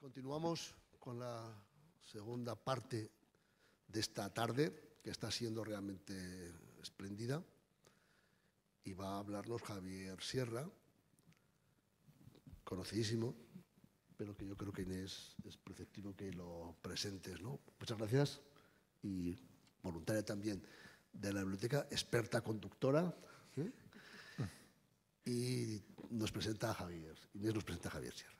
Continuamos con la segunda parte de esta tarde, que está siendo realmente espléndida. Y va a hablarnos Javier Sierra, conocidísimo, pero que yo creo que Inés es preceptivo que lo presentes. ¿no? Muchas gracias y voluntaria también de la biblioteca, experta conductora. ¿eh? Y nos presenta a Javier, Inés nos presenta a Javier Sierra.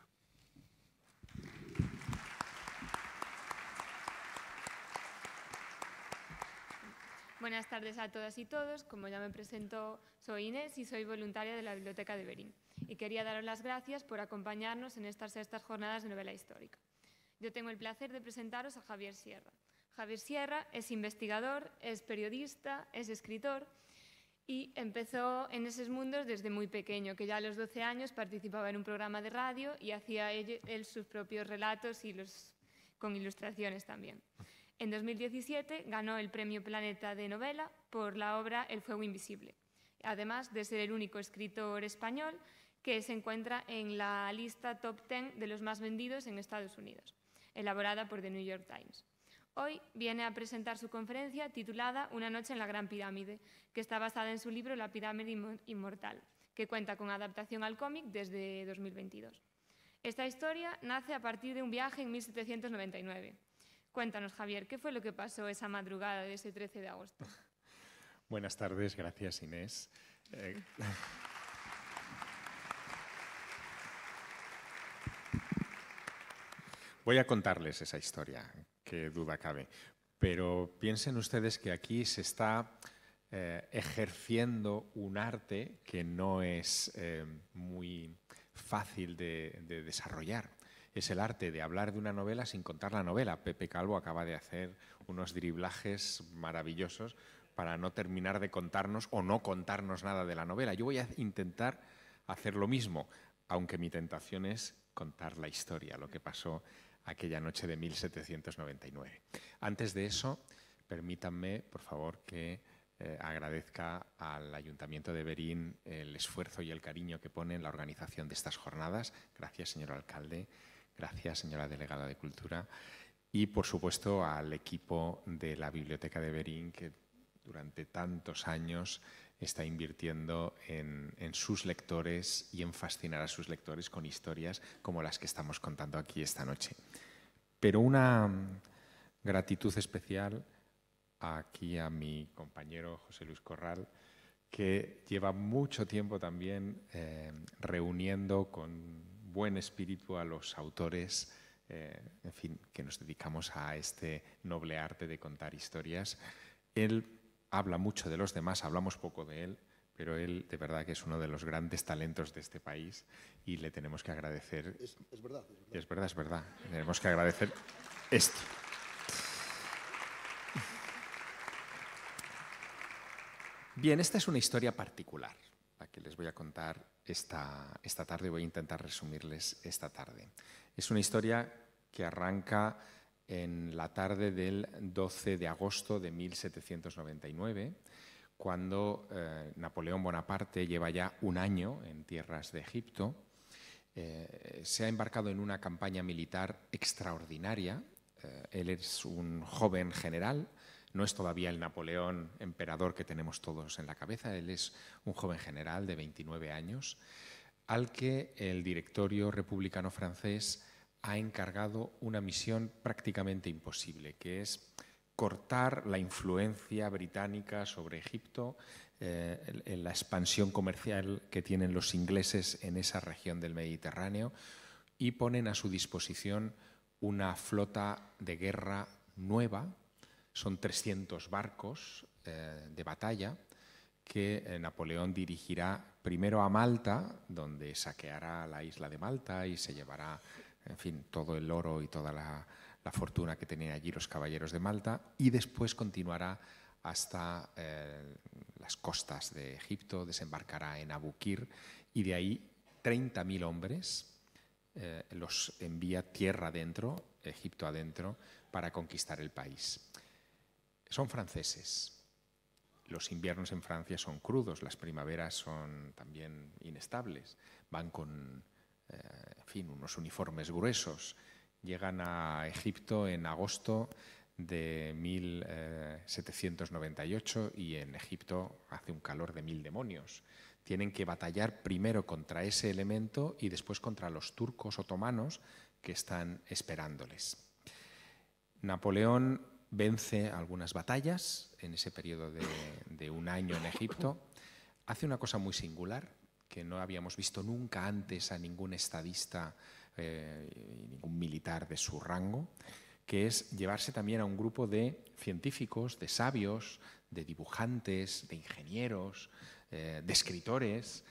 Buenas tardes a todas y todos. Como ya me presento, soy Inés y soy voluntaria de la Biblioteca de Berín. Y quería daros las gracias por acompañarnos en estas sextas jornadas de novela histórica. Yo tengo el placer de presentaros a Javier Sierra. Javier Sierra es investigador, es periodista, es escritor y empezó en esos mundos desde muy pequeño, que ya a los 12 años participaba en un programa de radio y hacía él sus propios relatos y los, con ilustraciones también. En 2017 ganó el Premio Planeta de Novela por la obra El Fuego Invisible, además de ser el único escritor español que se encuentra en la lista top 10 de los más vendidos en Estados Unidos, elaborada por The New York Times. Hoy viene a presentar su conferencia titulada Una noche en la Gran Pirámide, que está basada en su libro La Pirámide Inmortal, que cuenta con adaptación al cómic desde 2022. Esta historia nace a partir de un viaje en 1799 Cuéntanos, Javier, ¿qué fue lo que pasó esa madrugada de ese 13 de agosto? Buenas tardes, gracias Inés. Eh, Voy a contarles esa historia, que duda cabe, pero piensen ustedes que aquí se está eh, ejerciendo un arte que no es eh, muy fácil de desarrollar es el arte de hablar de una novela sin contar la novela. Pepe Calvo acaba de hacer unos driblajes maravillosos para no terminar de contarnos o no contarnos nada de la novela. Yo voy a intentar hacer lo mismo, aunque mi tentación es contar la historia, lo que pasó aquella noche de 1799. Antes de eso, permítanme, por favor, que eh, agradezca al Ayuntamiento de Berín el esfuerzo y el cariño que pone en la organización de estas jornadas. Gracias, señor alcalde. Gracias, señora delegada de Cultura. Y, por supuesto, al equipo de la Biblioteca de Berín, que durante tantos años está invirtiendo en, sus lectores y en fascinar a sus lectores con historias como las que estamos contando aquí esta noche. Pero una gratitud especial aquí a mi compañero José Luis Corral, que lleva mucho tiempo también eh, reuniendo con buen espíritu a los autores, eh, en fin, que nos dedicamos a este noble arte de contar historias. Él habla mucho de los demás, hablamos poco de él, pero él de verdad que es uno de los grandes talentos de este país y le tenemos que agradecer. Es, verdad, es verdad. Es verdad, es verdad. Tenemos que agradecer esto. Bien, esta es una historia particular, la que les voy a contar esta, esta tarde, voy a intentar resumirles esta tarde. Es una historia que arranca en la tarde del 12 de agosto de 1799, cuando eh, Napoleón Bonaparte lleva ya un año en tierras de Egipto, eh, se ha embarcado en una campaña militar extraordinaria. Eh, él es un joven general no es todavía el Napoleón emperador que tenemos todos en la cabeza, él es un joven general de 29 años, al que el directorio republicano francés ha encargado una misión prácticamente imposible, que es cortar la influencia británica sobre Egipto, eh, la expansión comercial que tienen los ingleses en esa región del Mediterráneo y ponen a su disposición una flota de guerra nueva son 300 barcos eh, de batalla que eh, Napoleón dirigirá primero a Malta, donde saqueará la isla de Malta y se llevará, en fin, todo el oro y toda la, fortuna que tenían allí los caballeros de Malta, y después continuará hasta eh, las costas de Egipto, desembarcará en Abukir y de ahí 30.000 hombres los envía tierra adentro, Egipto adentro, para conquistar el país son franceses. Los inviernos en Francia son crudos, las primaveras son también inestables, van con eh, fin, unos uniformes gruesos. Llegan a Egipto en agosto de 1798 eh, y en Egipto hace un calor de mil demonios. Tienen que batallar primero contra ese elemento y después contra los turcos otomanos que están esperándoles. Napoleón vence algunas batallas en ese periodo de, un año en Egipto, hace una cosa muy singular que no habíamos visto nunca antes a ningún estadista eh, ningún militar de su rango, que es llevarse también a un grupo de científicos, de sabios, de dibujantes, de ingenieros, eh, de escritores,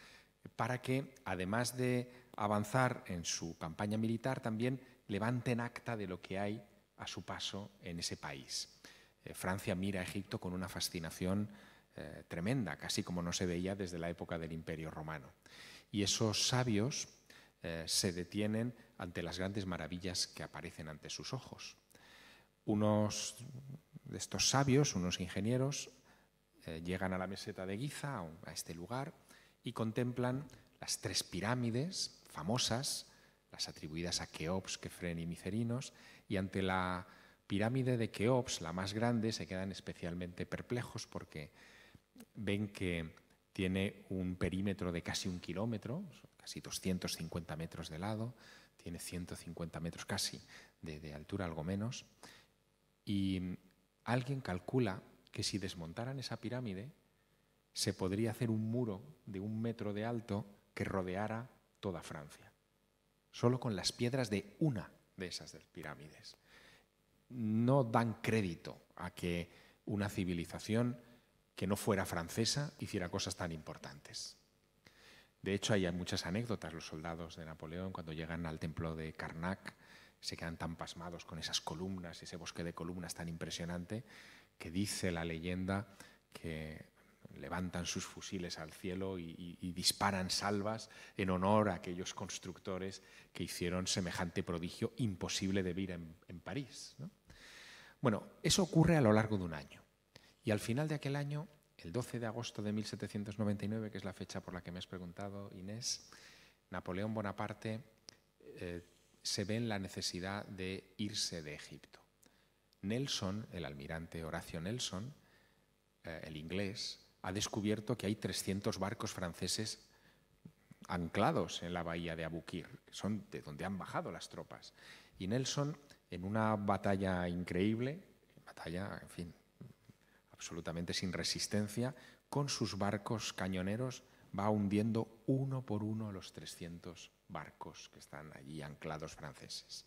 para que, además de avanzar en su campaña militar, también levanten acta de lo que hay a su paso en ese país. Eh, Francia mira a Egipto con una fascinación eh, tremenda, casi como no se veía desde la época del Imperio Romano. Y esos sabios eh, se detienen ante las grandes maravillas que aparecen ante sus ojos. Unos de estos sabios, unos ingenieros, llegan a la meseta de Giza, a este lugar, y contemplan las tres pirámides famosas, las atribuidas a Keops, Kefren y Micerinos, y ante la pirámide de Keops, la más grande, se quedan especialmente perplejos porque ven que tiene un perímetro de casi un kilómetro, casi 250 metros de lado, tiene 150 metros casi de, altura, algo menos, y alguien calcula que si desmontaran esa pirámide, se podría hacer un muro de un metro de alto que rodeara toda Francia, solo con las piedras de una de esas pirámides. No dan crédito a que una civilización que no fuera francesa hiciera cosas tan importantes. De hecho, hay muchas anécdotas. Los soldados de Napoleón, cuando llegan al templo de Karnak, se quedan tan pasmados con esas columnas, ese bosque de columnas tan impresionante, que dice la leyenda que levantan sus fusiles al cielo y, disparan salvas en honor a aquellos constructores que hicieron semejante prodigio imposible de vivir en, París. Bueno, eso ocurre a lo largo de un año. Y al final de aquel año, el 12 de agosto de 1799, que es la fecha por la que me has preguntado, Inés, Napoleón Bonaparte eh, se ve en la necesidad de irse de Egipto. Nelson, el almirante Horacio Nelson, eh, el inglés, ha descubierto que hay 300 barcos franceses anclados en la bahía de Abukir, que son de donde han bajado las tropas. Y Nelson, en una batalla increíble, batalla, en fin, absolutamente sin resistencia, con sus barcos cañoneros va hundiendo uno por uno los 300 barcos que están allí anclados franceses.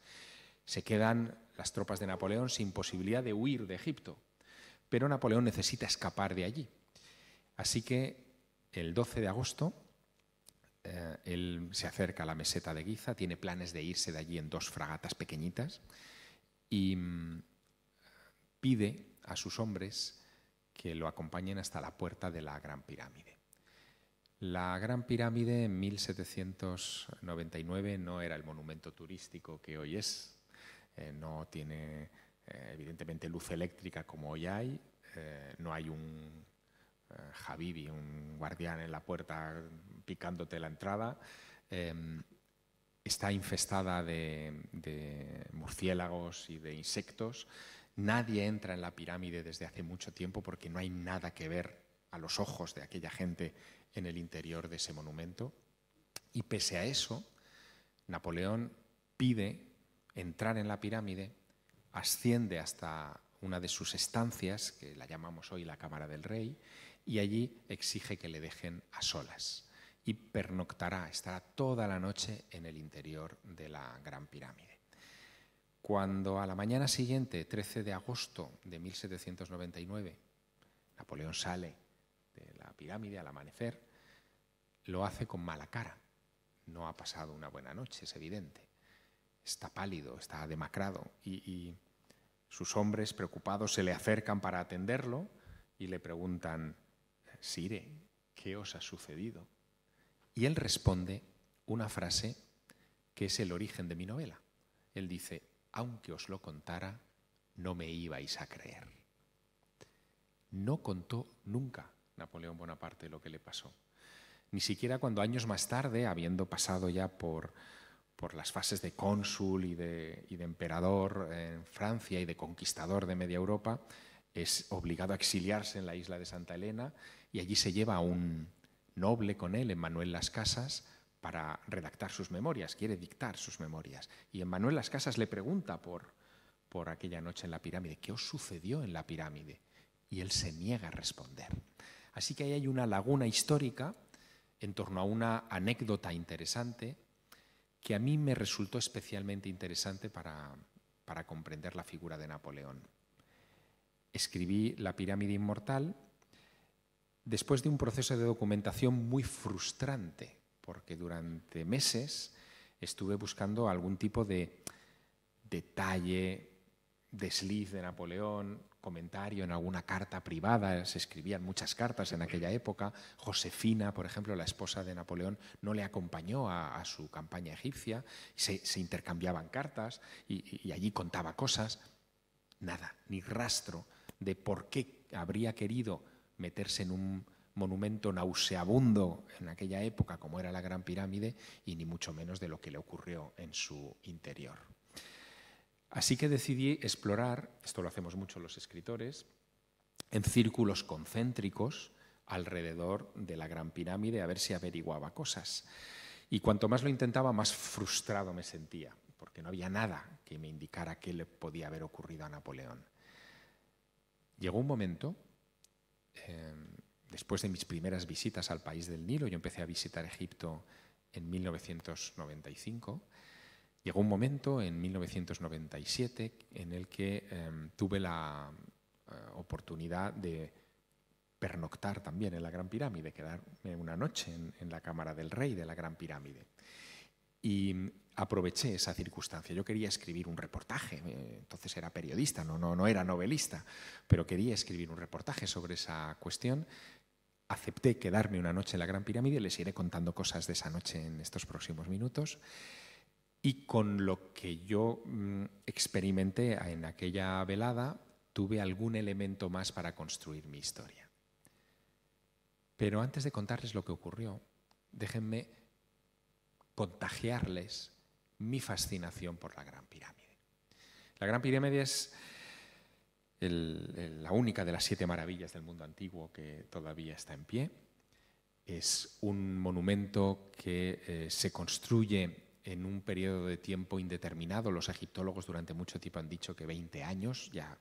Se quedan las tropas de Napoleón sin posibilidad de huir de Egipto, pero Napoleón necesita escapar de allí Así que el 12 de agosto eh, él se acerca a la meseta de Guiza, tiene planes de irse de allí en dos fragatas pequeñitas y mm, pide a sus hombres que lo acompañen hasta la puerta de la Gran Pirámide. La Gran Pirámide en 1799 no era el monumento turístico que hoy es, eh, no tiene eh, evidentemente luz eléctrica como hoy hay, no hay un eh, Habibi, un guardián en la puerta picándote la entrada. Em, está infestada de, de, murciélagos y de insectos. Nadie entra en la pirámide desde hace mucho tiempo porque no hay nada que ver a los ojos de aquella gente en el interior de ese monumento. Y pese a eso, Napoleón pide entrar en la pirámide, asciende hasta una de sus estancias, que la llamamos hoy la Cámara del Rey, y allí exige que le dejen a solas y pernoctará, estará toda la noche en el interior de la Gran Pirámide. Cuando a la mañana siguiente, 13 de agosto de 1799, Napoleón sale de la pirámide al amanecer, lo hace con mala cara. No ha pasado una buena noche, es evidente. Está pálido, está demacrado y, sus hombres preocupados se le acercan para atenderlo y le preguntan, Sire, ¿qué os ha sucedido? Y él responde una frase que es el origen de mi novela. Él dice, aunque os lo contara, no me ibais a creer. No contó nunca Napoleón Bonaparte lo que le pasó. Ni siquiera cuando años más tarde, habiendo pasado ya por, las fases de cónsul y de, y de emperador en Francia y de conquistador de media Europa, es obligado a exiliarse en la isla de Santa Elena y allí se lleva a un noble con él, Emmanuel Las Casas, para redactar sus memorias, quiere dictar sus memorias. Y Emmanuel Las Casas le pregunta por, por aquella noche en la pirámide, ¿qué os sucedió en la pirámide? Y él se niega a responder. Así que ahí hay una laguna histórica en torno a una anécdota interesante que a mí me resultó especialmente interesante para, para comprender la figura de Napoleón. Escribí La pirámide inmortal después de un proceso de documentación muy frustrante, porque durante meses estuve buscando algún tipo de detalle, desliz de Napoleón, comentario en alguna carta privada, se escribían muchas cartas en aquella época. Josefina, por ejemplo, la esposa de Napoleón, no le acompañó a, su campaña egipcia, se, intercambiaban cartas y allí contaba cosas. Nada, ni rastro de por qué habría querido meterse en un monumento nauseabundo en aquella época como era la Gran Pirámide y ni mucho menos de lo que le ocurrió en su interior. Así que decidí explorar, esto lo hacemos mucho los escritores, en círculos concéntricos alrededor de la Gran Pirámide a ver si averiguaba cosas. Y cuanto más lo intentaba, más frustrado me sentía, porque no había nada que me indicara qué le podía haber ocurrido a Napoleón. Llegó un momento Em, después de mis primeras visitas al país del Nilo, yo empecé a visitar Egipto en 1995, llegó un momento en 1997 en el que em, tuve la eh, oportunidad de pernoctar también en la Gran Pirámide, quedarme una noche en la Cámara del Rey de la Gran Pirámide. Y mm, aproveché esa circunstancia. Yo quería escribir un reportaje, eh, entonces era periodista, no, no, no era novelista, pero quería escribir un reportaje sobre esa cuestión. Acepté quedarme una noche en la Gran Pirámide, les iré contando cosas de esa noche en estos próximos minutos. Y con lo que yo mm, experimenté en aquella velada, tuve algún elemento más para construir mi historia. Pero antes de contarles lo que ocurrió, déjenme contagiarles mi fascinación por la Gran Pirámide. La Gran Pirámide es la única de las siete maravillas del mundo antiguo que todavía está en pie. Es un monumento que eh, se construye en un periodo de tiempo indeterminado. Los egiptólogos durante mucho tiempo han dicho que 20 años, ya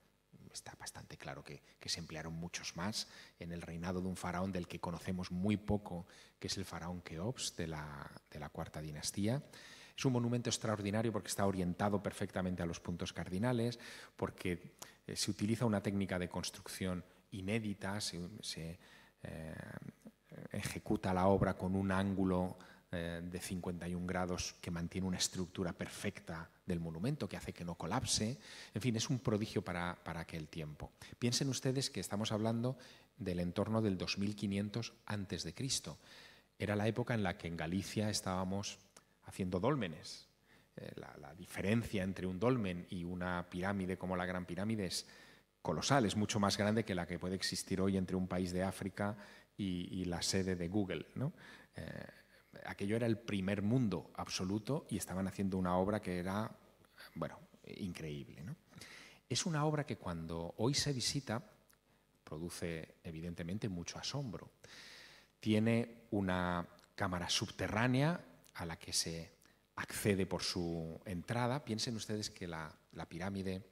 está bastante claro que, se emplearon muchos más en el reinado de un faraón del que conocemos muy poco, que es el faraón Keops de la, de la cuarta dinastía. Es un monumento extraordinario porque está orientado perfectamente a los puntos cardinales, porque eh, se utiliza una técnica de construcción inédita, se, eh, ejecuta la obra con un ángulo eh, de 51 grados que mantiene una estructura perfecta del monumento, que hace que no colapse. En fin, es un prodigio para, para aquel tiempo. Piensen ustedes que estamos hablando del entorno del 2500 antes de Cristo. Era la época en la que en Galicia estábamos haciendo dólmenes. Eh, la, diferencia entre un dolmen y una pirámide como la Gran Pirámide es colosal, es mucho más grande que la que puede existir hoy entre un país de África y, la sede de Google. ¿no? Eh, aquello era el primer mundo absoluto y estaban haciendo una obra que era, bueno, increíble. Es una obra que cuando hoy se visita produce evidentemente mucho asombro. Tiene una cámara subterránea a la que se accede por su entrada. Piensen ustedes que la pirámide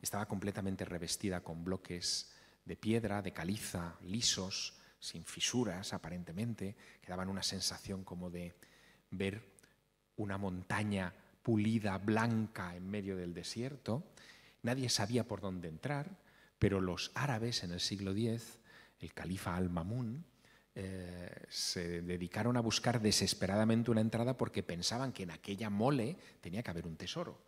estaba completamente revestida con bloques de piedra, de caliza, lisos, sin fisuras aparentemente, que daban una sensación como de ver una montaña pulida, blanca, en medio del desierto. Nadie sabía por dónde entrar, pero los árabes en el siglo X, el califa Al-Mamun, eh, se dedicaron a buscar desesperadamente una entrada porque pensaban que en aquella mole tenía que haber un tesoro.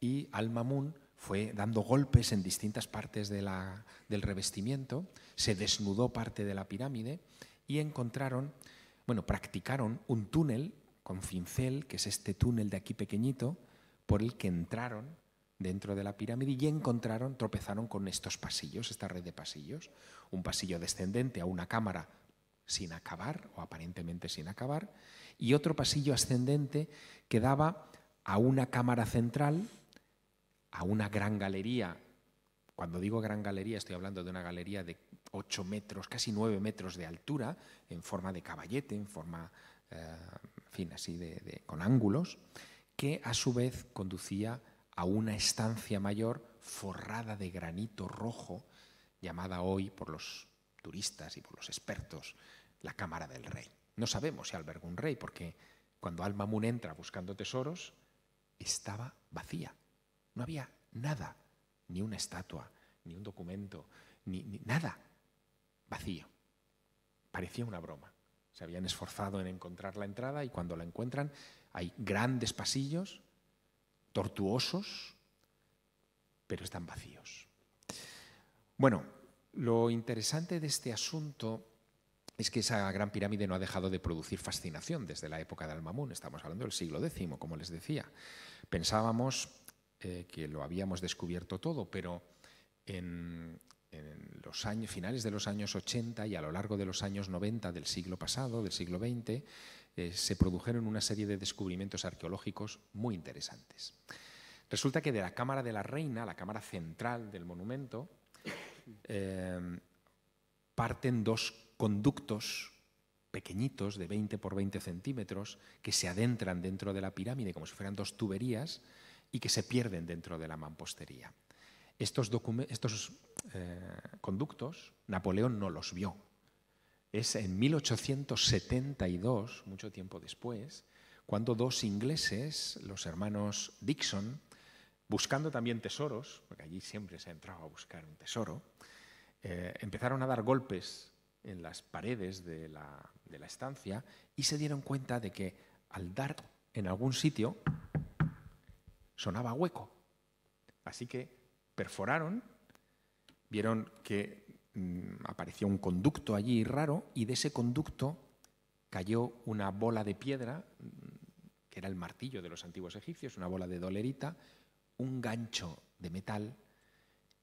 Y Al-Mamun fue dando golpes en distintas partes de la, del revestimiento, se desnudó parte de la pirámide y encontraron, bueno, practicaron un túnel con cincel, que es este túnel de aquí pequeñito, por el que entraron dentro de la pirámide y encontraron, tropezaron con estos pasillos, esta red de pasillos, un pasillo descendente a una cámara sin acabar, o aparentemente sin acabar, y otro pasillo ascendente que daba a una cámara central a una gran galería. Cuando digo gran galería, estoy hablando de una galería de 8 metros, casi 9 metros de altura, en forma de caballete, en forma, eh, en fin, así de, con ángulos, que a su vez conducía a una estancia mayor forrada de granito rojo, llamada hoy por los turistas y por los expertos la Cámara del Rey. No sabemos si albergó un rey, porque cuando Alma Mamun entra buscando tesoros, estaba vacía. No había nada, ni una estatua, ni un documento, ni, nada. Vacío. Parecía una broma. Se habían esforzado en encontrar la entrada y cuando la encuentran hay grandes pasillos, tortuosos, pero están vacíos. Bueno, lo interesante de este asunto es que esa gran pirámide no ha dejado de producir fascinación desde la época de mamun Estamos hablando del siglo X, como les decía. Pensábamos eh, que lo habíamos descubierto todo, pero en, los años, finales de los años 80 y a lo largo de los años 90 del siglo pasado, del siglo XX, eh, se produjeron una serie de descubrimientos arqueológicos muy interesantes. Resulta que de la Cámara de la Reina, la Cámara Central del monumento, eh, parten dos conductos pequeñitos de 20 por 20 centímetros que se adentran dentro de la pirámide como si fueran dos tuberías y que se pierden dentro de la mampostería. Estos, eh, conductos Napoleón no los vio. Es en 1872, mucho tiempo después, cuando dos ingleses, los hermanos Dixon, buscando también tesoros, porque allí siempre se ha entrado a buscar un tesoro, eh, empezaron a dar golpes en las paredes de la estancia y se dieron cuenta de que al dar en algún sitio sonaba hueco. Así que perforaron, vieron que mm, apareció un conducto allí raro y de ese conducto cayó una bola de piedra, mm, que era el martillo de los antiguos egipcios, una bola de dolerita, un gancho de metal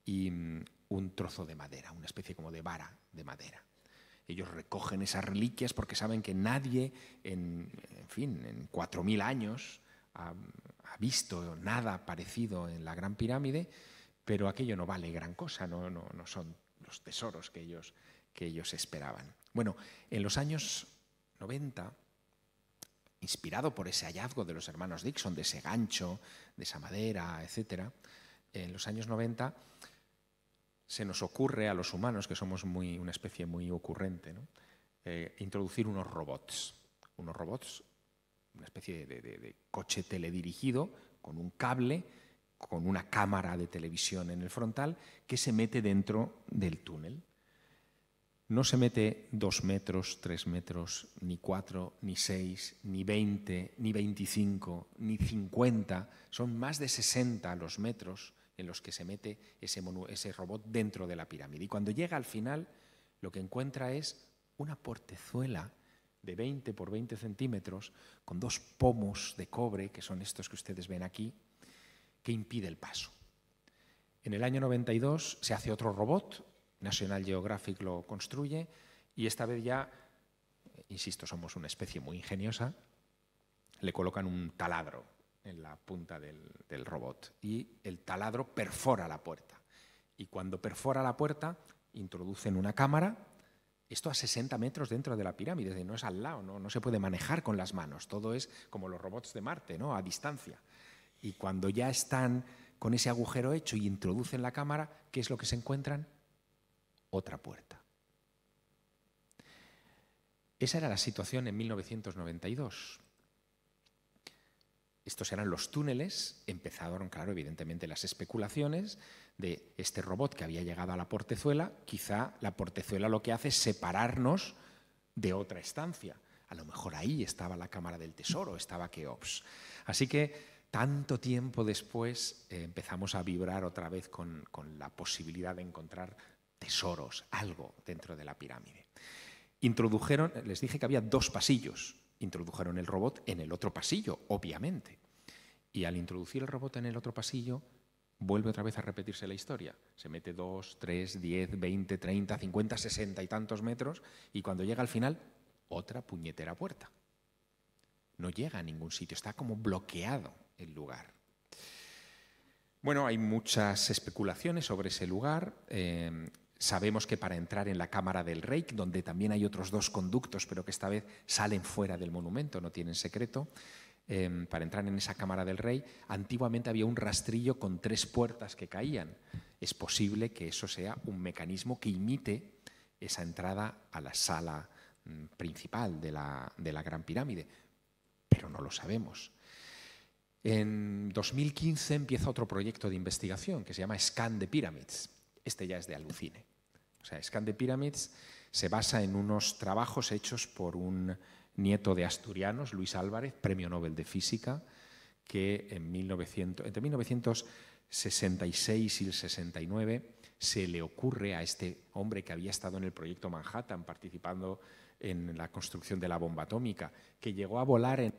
y mm, un trozo de madera, una especie como de vara de madera. Ellos recogen esas reliquias porque saben que nadie en, fin, en 4.000 años ha, ha visto nada parecido en la Gran Pirámide, pero aquello no vale gran cosa, no, no, son los tesoros que ellos, que ellos esperaban. Bueno, en los años 90, inspirado por ese hallazgo de los hermanos Dixon, de ese gancho, de esa madera, etc., en los años 90 se nos ocurre a los humanos, que somos muy, una especie muy ocurrente, eh, introducir unos robots, unos robots una especie de, coche teledirigido con un cable, con una cámara de televisión en el frontal, que se mete dentro del túnel. No se mete dos metros, tres metros, ni cuatro, ni seis, ni veinte, ni veinticinco, ni cincuenta. Son más de sesenta los metros en los que se mete ese, ese robot dentro de la pirámide. Y cuando llega al final, lo que encuentra es una portezuela de 20 por 20 centímetros con dos pomos de cobre, que son estos que ustedes ven aquí, que impide el paso. En el año 92 se hace otro robot, National Geographic lo construye, y esta vez ya, eh, insisto, somos una especie muy ingeniosa, le colocan un taladro en la punta del, del robot y el taladro perfora la puerta. Y cuando perfora la puerta, introducen una cámara esto a 60 metros dentro de la pirámide, no es al lado, ¿no? no se puede manejar con las manos, todo es como los robots de Marte, ¿no? a distancia. Y cuando ya están con ese agujero hecho y introducen la cámara, ¿qué es lo que se encuentran? Otra puerta. Esa era la situación en 1992. Estos eran los túneles, empezaron, claro, evidentemente las especulaciones de este robot que había llegado a la portezuela, quizá la portezuela lo que hace es separarnos de otra estancia. A lo mejor ahí estaba la Cámara del Tesoro, estaba Keops. Así que tanto tiempo después eh, empezamos a vibrar otra vez con, con la posibilidad de encontrar tesoros, algo dentro de la pirámide. Introdujeron, les dije que había dos pasillos, introdujeron el robot en el otro pasillo, obviamente. Y al introducir el robot en el otro pasillo, vuelve otra vez a repetirse la historia. Se mete 2, 3, 10, 20, 30, 50, 60 y tantos metros y cuando llega al final, otra puñetera puerta. No llega a ningún sitio, está como bloqueado el lugar. Bueno, hay muchas especulaciones sobre ese lugar. Eh, Sabemos que para entrar en la Cámara del Rey, donde también hay otros dos conductos, pero que esta vez salen fuera del monumento, no tienen secreto, em, para entrar en esa Cámara del Rey, antiguamente había un rastrillo con tres puertas que caían. Es posible que eso sea un mecanismo que imite esa entrada a la sala mm, principal de la, Gran Pirámide, pero no lo sabemos. En 2015 empieza otro proyecto de investigación que se llama Scan de Pyramids este ya es de Alucine. O sea, Scan the Pyramids se basa en unos trabajos hechos por un nieto de asturianos, Luis Álvarez, premio Nobel de Física, que entre 1966 y el 69 se le ocurre a este hombre que había estado en el proyecto Manhattan participando en la construcción de la bomba atómica, que llegó a volar en,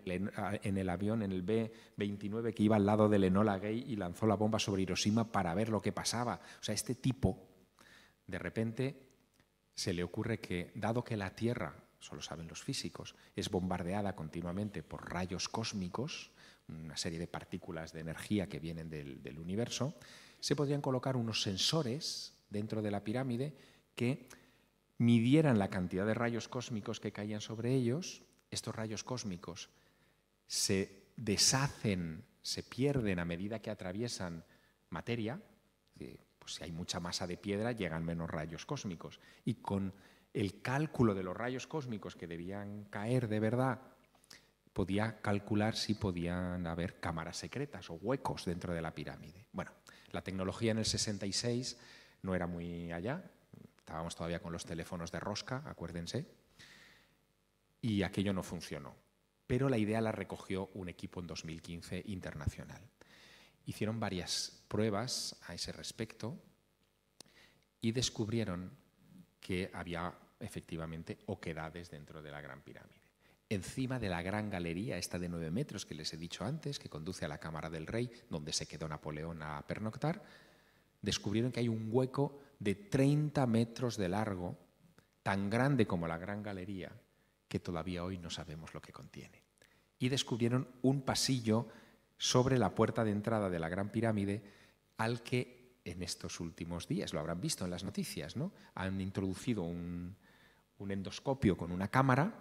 el avión, en el B-29 que iba al lado del Enola Gay y lanzó la bomba sobre Hiroshima para ver lo que pasaba. O sea, este tipo, de repente, se le ocurre que, dado que la Tierra, solo saben los físicos, es bombardeada continuamente por rayos cósmicos, una serie de partículas de energía que vienen del universo, se podrían colocar unos sensores dentro de la pirámide que midieran la cantidad de rayos cósmicos que caían sobre ellos, estos rayos cósmicos se deshacen, se pierden a medida que atraviesan materia, pues si hay mucha masa de piedra llegan menos rayos cósmicos. Y con el cálculo de los rayos cósmicos que debían caer de verdad, podía calcular si podían haber cámaras secretas o huecos dentro de la pirámide. Bueno, la tecnología en el 66 no era muy allá, Estábamos todavía con los teléfonos de rosca, acuérdense, y aquello no funcionó. Pero la idea la recogió un equipo en 2015 internacional. Hicieron varias pruebas a ese respecto y descubrieron que había efectivamente oquedades dentro de la Gran Pirámide. Encima de la gran galería, esta de nueve metros que les he dicho antes, que conduce a la Cámara del Rey, donde se quedó Napoleón a pernoctar, descubrieron que hay un hueco de 30 metros de largo, tan grande como la Gran Galería, que todavía hoy no sabemos lo que contiene. Y descubrieron un pasillo sobre la puerta de entrada de la Gran Pirámide al que en estos últimos días, lo habrán visto en las noticias, ¿no? han introducido un endoscopio con una cámara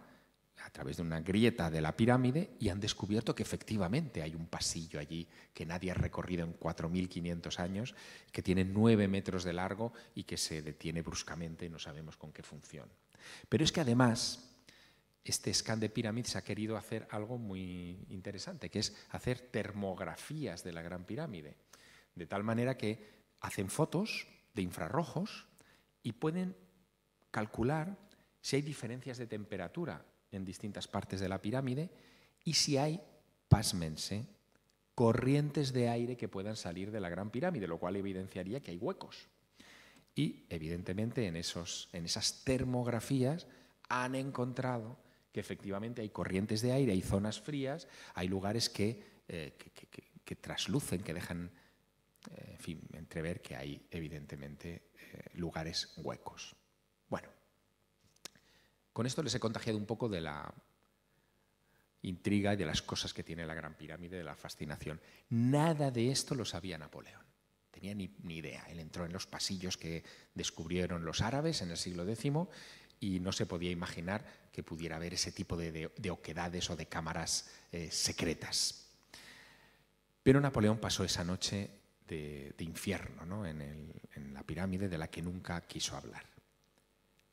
a través de una grieta de la pirámide y han descubierto que efectivamente hay un pasillo allí que nadie ha recorrido en 4.500 años, que tiene 9 metros de largo y que se detiene bruscamente y no sabemos con qué función. Pero es que además este scan de pirámides ha querido hacer algo muy interesante, que es hacer termografías de la Gran Pirámide, de tal manera que hacen fotos de infrarrojos y pueden calcular si hay diferencias de temperatura en distintas partes de la pirámide y si hay, pásmense, corrientes de aire que puedan salir de la gran pirámide, lo cual evidenciaría que hay huecos. Y evidentemente en, esos, en esas termografías han encontrado que efectivamente hay corrientes de aire, hay zonas frías, hay lugares que, eh, que, traslucen, que dejan eh, entrever que hay evidentemente eh, lugares huecos. Bueno, con esto les he contagiado un poco de la intriga y de las cosas que tiene la Gran Pirámide, de la fascinación. Nada de esto lo sabía Napoleón. Tenía ni, idea. Él entró en los pasillos que descubrieron los árabes en el siglo X y no se podía imaginar que pudiera haber ese tipo de, oquedades o de cámaras eh, secretas. Pero Napoleón pasó esa noche de, infierno ¿no? en la pirámide de la que nunca quiso hablar.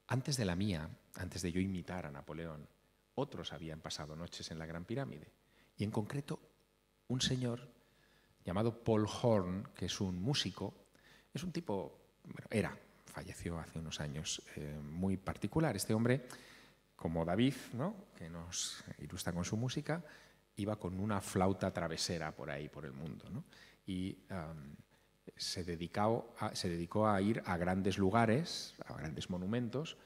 Antes de la mía, antes de yo imitar a Napoleón, otros habían pasado noches en la Gran Pirámide. Y en concreto, un señor llamado Paul Horn, que es un músico, es un tipo, bueno, era, falleció hace unos años, eh, muy particular. Este hombre, como David, ¿no? que nos ilustra con su música, iba con una flauta travesera por ahí, por el mundo. ¿no? Y se, dedicó a ir a grandes lugares, a grandes monumentos,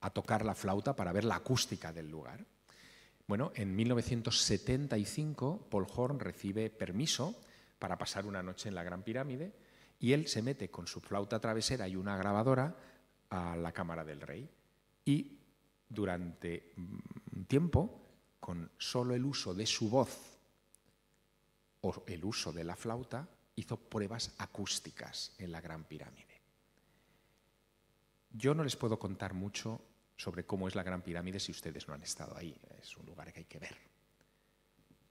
a tocar la flauta para ver la acústica del lugar. Bueno, en 1975 Paul Horn recibe permiso para pasar una noche en la Gran Pirámide y él se mete con su flauta travesera y una grabadora a la Cámara del Rey y durante mm, un tiempo, con solo el uso de su voz o el uso de la flauta, hizo pruebas acústicas en la Gran Pirámide. Yo no les puedo contar mucho sobre cómo es la Gran Pirámide si ustedes no han estado ahí. Es un lugar que hay que ver.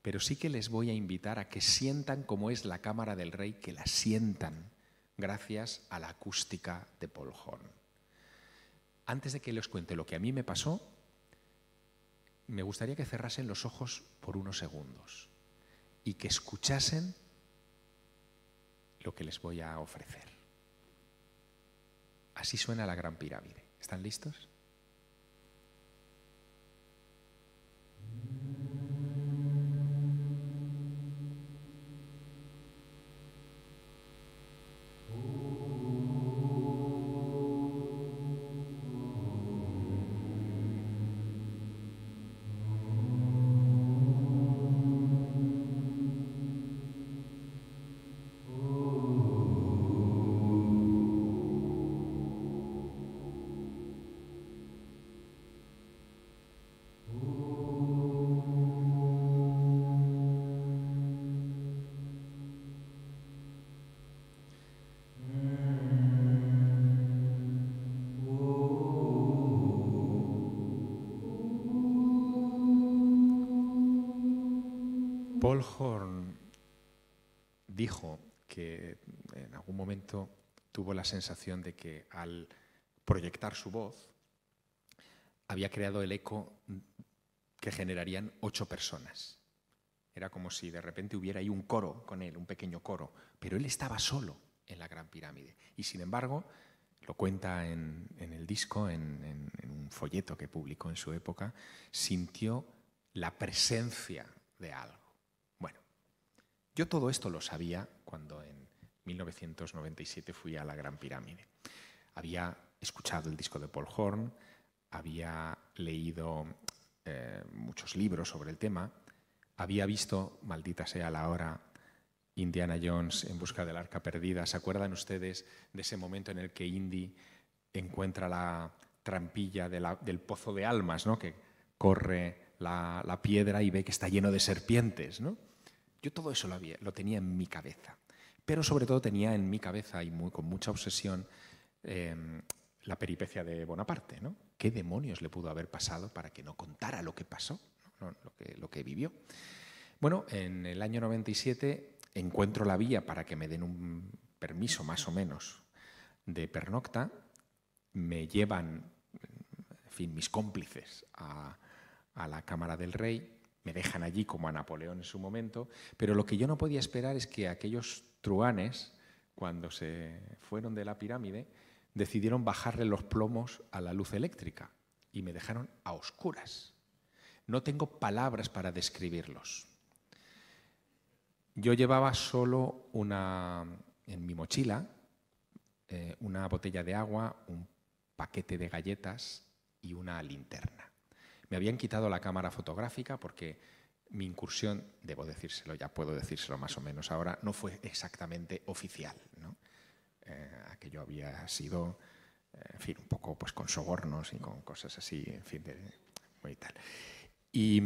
Pero sí que les voy a invitar a que sientan cómo es la Cámara del Rey, que la sientan gracias a la acústica de Paul Horn. Antes de que les cuente lo que a mí me pasó, me gustaría que cerrasen los ojos por unos segundos y que escuchasen lo que les voy a ofrecer. Así suena la gran pirámide. ¿Están listos? horn dijo que en algún momento tuvo la sensación de que al proyectar su voz había creado el eco que generarían ocho personas. Era como si de repente hubiera ahí un coro con él, un pequeño coro, pero él estaba solo en la Gran Pirámide. Y sin embargo, lo cuenta en, el disco, en un folleto que publicó en su época, sintió la presencia de algo. Yo todo esto lo sabía cuando en 1997 fui a la Gran Pirámide. Había escuchado el disco de Paul Horn, había leído eh, muchos libros sobre el tema, había visto, maldita sea la hora, Indiana Jones en busca del arca perdida. ¿Se acuerdan ustedes de ese momento en el que Indy encuentra la trampilla del pozo de almas, ¿no? que corre la, la, piedra y ve que está lleno de serpientes? ¿no? Yo todo eso lo, lo tenía en mi cabeza, pero sobre todo tenía en mi cabeza y con mucha obsesión em, la peripecia de Bonaparte. ¿no? ¿Qué demonios le pudo haber pasado para que no contara lo que pasó, lo, que, vivió? Bueno, en el año 97 encuentro la vía para que me den un permiso más o menos de pernocta, me llevan, fin, mis cómplices a, a la Cámara del Rey me dejan allí como a Napoleón en su momento, pero lo que yo no podía esperar es que aquellos truhanes cuando se fueron de la pirámide, decidieron bajarle los plomos a la luz eléctrica y me dejaron a oscuras. No tengo palabras para describirlos. Yo llevaba solo una, en mi mochila eh, una botella de agua, un paquete de galletas y una linterna. Me habían quitado la cámara fotográfica porque mi incursión, debo decírselo, ya puedo decírselo más o menos ahora, no fue exactamente oficial. ¿no? Eh, aquello había sido, eh, en fin, un poco pues, con sobornos y con cosas así, en fin, muy tal. Y,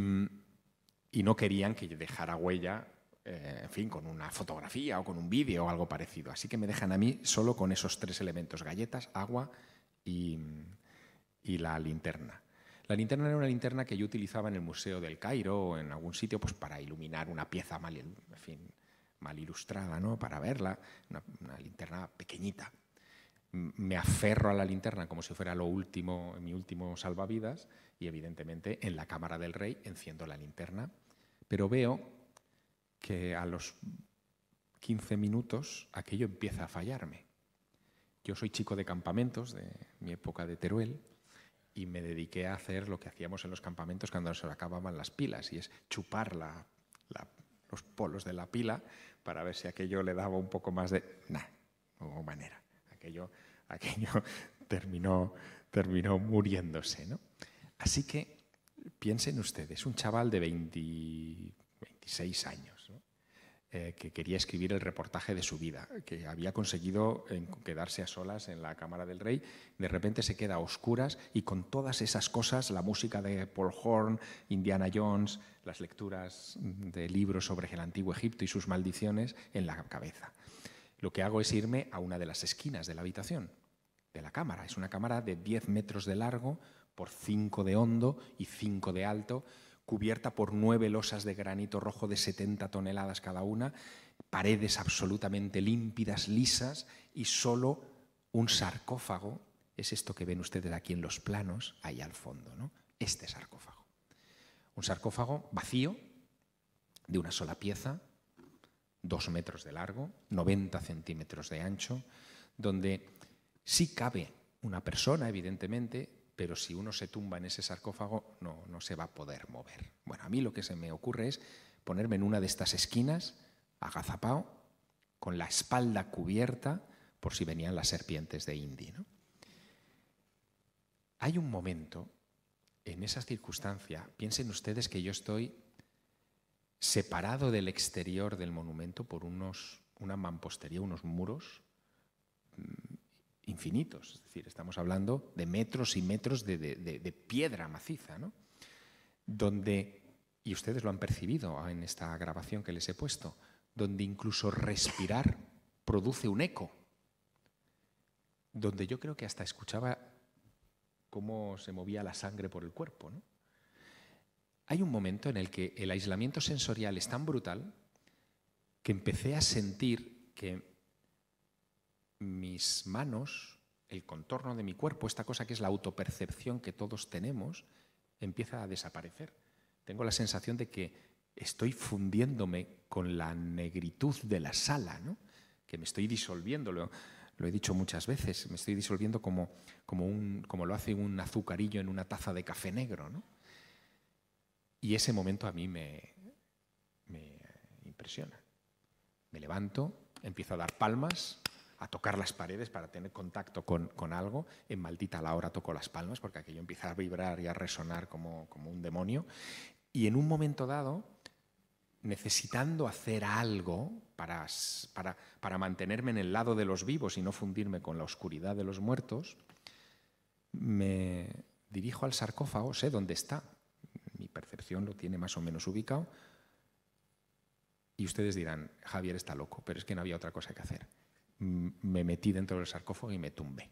no querían que dejara huella, eh, en fin, con una fotografía o con un vídeo o algo parecido. Así que me dejan a mí solo con esos tres elementos, galletas, agua y la linterna. La linterna era una linterna que yo utilizaba en el Museo del Cairo o en algún sitio pues, para iluminar una pieza mal, ilustrada, ¿no? para verla, una, linterna pequeñita. me aferro a la linterna como si fuera lo último, mi último salvavidas y evidentemente en la cámara del rey enciendo la linterna, pero veo que a los 15 minutos aquello empieza a fallarme. Yo soy chico de campamentos de mi época de Teruel y me dediqué a hacer lo que hacíamos en los campamentos cuando se acababan las pilas, y es chupar los polos de la pila para ver si aquello le daba un poco más de... Nah, no hubo manera. Aquello, aquello terminó, terminó muriéndose. Así que piensen ustedes, un chaval de 26 años, eh, que quería escribir el reportaje de su vida, que había conseguido quedarse a solas en la Cámara del Rey, de repente se queda a oscuras y con todas esas cosas, la música de Paul Horn, Indiana Jones, las lecturas de libros sobre el antiguo Egipto y sus maldiciones en la cabeza. Lo que hago es irme a una de las esquinas de la habitación, de la cámara. Es una cámara de 10 metros de largo por 5 de hondo y 5 de alto cubierta por nueve losas de granito rojo de 70 toneladas cada una, paredes absolutamente límpidas, lisas, y solo un sarcófago, es esto que ven ustedes aquí en los planos, ahí al fondo, ¿no? este sarcófago. Un sarcófago vacío, de una sola pieza, dos metros de largo, 90 centímetros de ancho, donde sí cabe una persona, evidentemente, pero si uno se tumba en ese sarcófago no, no se va a poder mover. Bueno, a mí lo que se me ocurre es ponerme en una de estas esquinas, agazapao, con la espalda cubierta, por si venían las serpientes de Indy. ¿no? Hay un momento, en esa circunstancia, piensen ustedes que yo estoy separado del exterior del monumento por unos, una mampostería, unos muros infinitos. Es decir, estamos hablando de metros y metros de, piedra maciza, ¿no? Donde, y ustedes lo han percibido en esta grabación que les he puesto, donde incluso respirar produce un eco. Donde yo creo que hasta escuchaba cómo se movía la sangre por el cuerpo, ¿no? Hay un momento en el que el aislamiento sensorial es tan brutal que empecé a sentir que mis manos, el contorno de mi cuerpo, esta cosa que es la autopercepción que todos tenemos, empieza a desaparecer. Tengo la sensación de que estoy fundiéndome con la negritud de la sala, que me estoy disolviendo, lo, he dicho muchas veces, me estoy disolviendo como, lo hace un azucarillo en una taza de café negro. ¿no? Y ese momento a mí me impresiona. Me levanto, empiezo a dar palmas, a tocar las paredes para tener contacto con, algo. En maldita la hora toco las palmas porque aquello empieza a vibrar y a resonar como, como un demonio. Y en un momento dado, necesitando hacer algo para, para, para mantenerme en el lado de los vivos y no fundirme con la oscuridad de los muertos, me dirijo al sarcófago, sé dónde está, mi percepción lo tiene más o menos ubicado, y ustedes dirán, Javier está loco, pero es que no había otra cosa que hacer me metí dentro del sarcófago y me tumbé.